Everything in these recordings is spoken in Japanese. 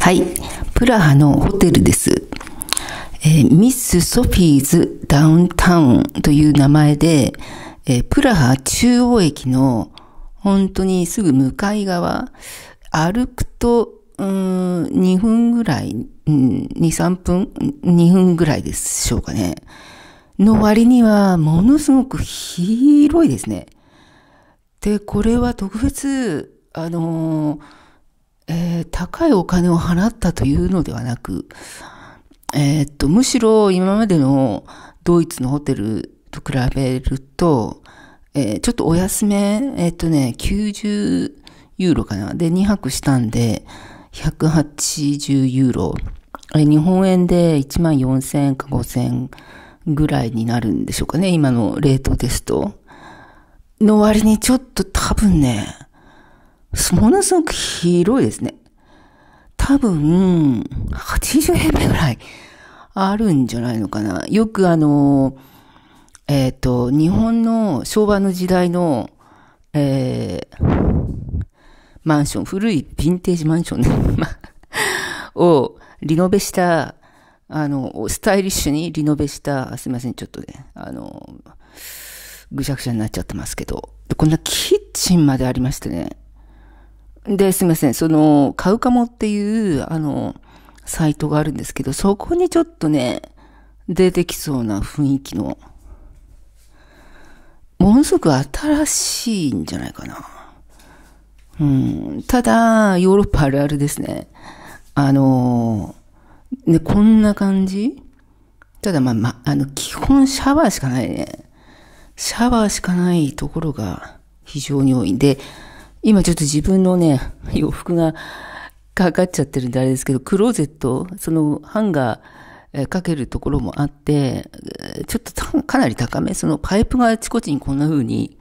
はい。プラハのホテルです。えー、ミス・ソフィーズ・ダウンタウンという名前で、えー、プラハ中央駅の本当にすぐ向かい側、歩くと、う2分ぐらい、うん、2、3分、2分ぐらいでしょうかね。の割には、ものすごく広いですね。で、これは特別、あのーえー、高いお金を払ったというのではなく、えー、っと、むしろ今までのドイツのホテルと比べると、えー、ちょっとお安め、えっとね、90ユーロかな。で、2泊したんで、180ユーロ。日本円で1万4000円か5000円ぐらいになるんでしょうかね。今のレートですと。の割にちょっと多分ね、ものすごく広いですね。多分、80平米ぐらいあるんじゃないのかな。よくあの、えっ、ー、と、日本の昭和の時代の、えー、マンション、古いヴィンテージマンション、ね、をリノベした、あの、スタイリッシュにリノベした、すみません、ちょっとね、あの、ぐしゃぐしゃになっちゃってますけど、こんなキッチンまでありましてね、で、すいません。その、買うかもっていう、あの、サイトがあるんですけど、そこにちょっとね、出てきそうな雰囲気の、ものすごく新しいんじゃないかな。うん。ただ、ヨーロッパあるあるですね。あの、ね、こんな感じただ、まあ、まあ、あの、基本シャワーしかないね。シャワーしかないところが非常に多いんで、今ちょっと自分のね、洋服がかかっちゃってるんであれですけど、クローゼット、そのハンガーかけるところもあって、ちょっとかなり高め、そのパイプがあちこちにこんな風に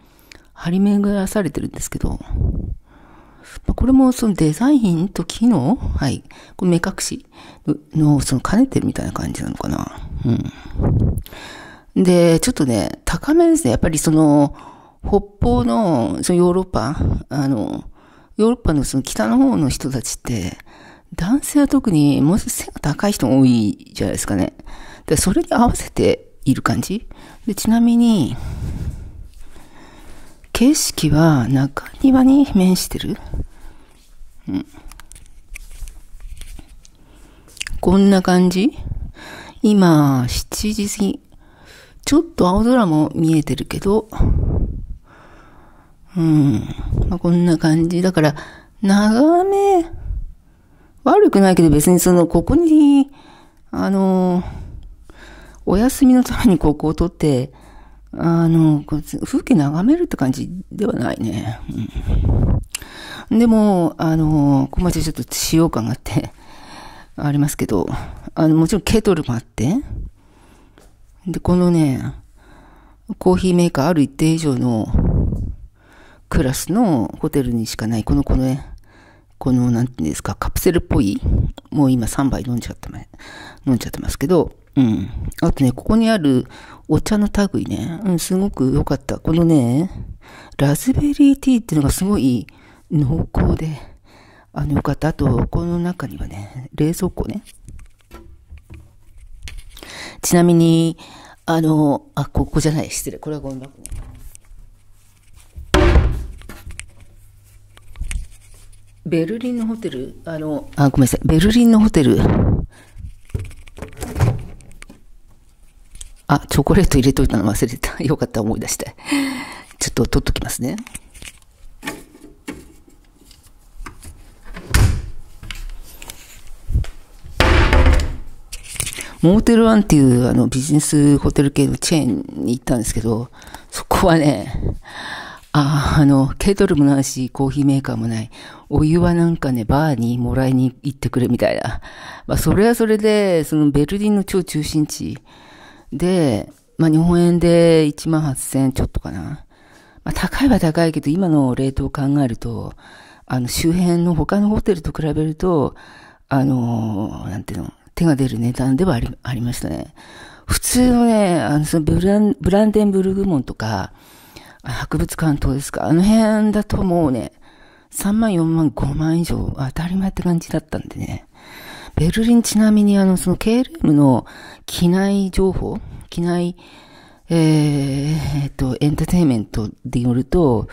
張り巡らされてるんですけど、これもそのデザインと機能はい。これ目隠しの、その兼ねてるみたいな感じなのかな。うん。で、ちょっとね、高めですね。やっぱりその、北方の、そのヨーロッパ、あの、ヨーロッパのその北の方の人たちって、男性は特にもう背が高い人が多いじゃないですかね。で、それに合わせている感じ。で、ちなみに、景色は中庭に面してる。うん。こんな感じ今、7時過ぎ。ちょっと青空も見えてるけど、うん。まあ、こんな感じ。だから、眺め、悪くないけど別にその、ここに、あの、お休みのためにここを取って、あの、風景眺めるって感じではないね。うん、でも、あの、ここまでちょっと使用感があって、ありますけど、あの、もちろんケトルもあって、で、このね、コーヒーメーカーある一定以上のクラスのホテルにしかない、この、この、ね、この、なんていうんですか、カプセルっぽい、もう今3杯飲んじゃってま、飲んじゃってますけど、うん。あとね、ここにあるお茶の類ね、うん、すごく良かった。このね、ラズベリーティーっていうのがすごい濃厚で、あの、よかった。あと、この中にはね、冷蔵庫ね。ちなみに、あの、あ、ここじゃない、失礼。これはごめんなさい。ベルリンのホテル、あの、あ、ごめんなさい、ベルリンのホテル、あ、チョコレート入れといたの忘れた。よかった、思い出して。ちょっと取っときますね。モーテルワンっていうあのビジネスホテル系のチェーンに行ったんですけど、そこはね、ああの、ケトルもないし、コーヒーメーカーもない。お湯はなんかね、バーにもらいに行ってくれみたいな。まあ、それはそれで、そのベルリンの超中心地で、まあ、日本円で1万8000ちょっとかな。まあ、高いは高いけど、今のレートを考えると、あの、周辺の他のホテルと比べると、あのー、なんていうの、手が出る値段ではあり、ありましたね。普通のね、あの、そのブラン、ブランデンブルグ門とか、博物館等ですか。あの辺だともうね、3万、4万、5万以上当たり前って感じだったんでね。ベルリンちなみにあの、その KLM の機内情報機内、えー、えっと、エンターテインメントでよると、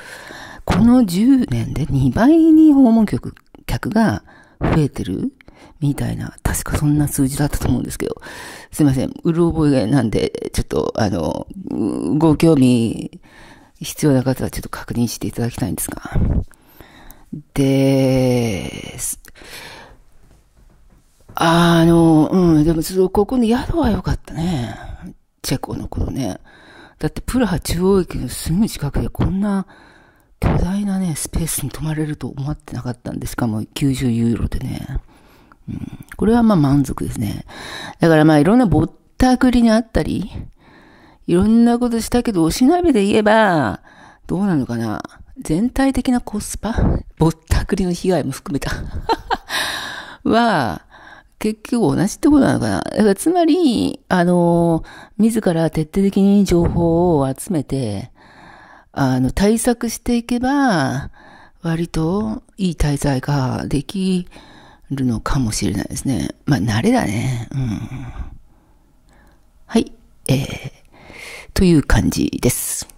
この10年で2倍に訪問客、客が増えてるみたいな、確かそんな数字だったと思うんですけど、すいません、うる覚えなんで、ちょっと、あの、ご興味、必要な方はちょっと確認していただきたいんですが。で、あの、うん、でもちょっとここの宿は良かったね。チェコの頃ね。だってプラハ中央駅のすぐ近くでこんな巨大なね、スペースに泊まれると思ってなかったんで、しかも90ユーロでね。うん、これはまあ満足ですね。だからまあいろんなぼったくりにあったり、いろんなことしたけど、おしなべで言えば、どうなのかな全体的なコスパぼったくりの被害も含めた は、結局同じってことなのかなだからつまり、あの、自ら徹底的に情報を集めて、あの、対策していけば、割といい滞在ができるのかもしれないですね。まあ、慣れだね。うん。はい。えーという感じです。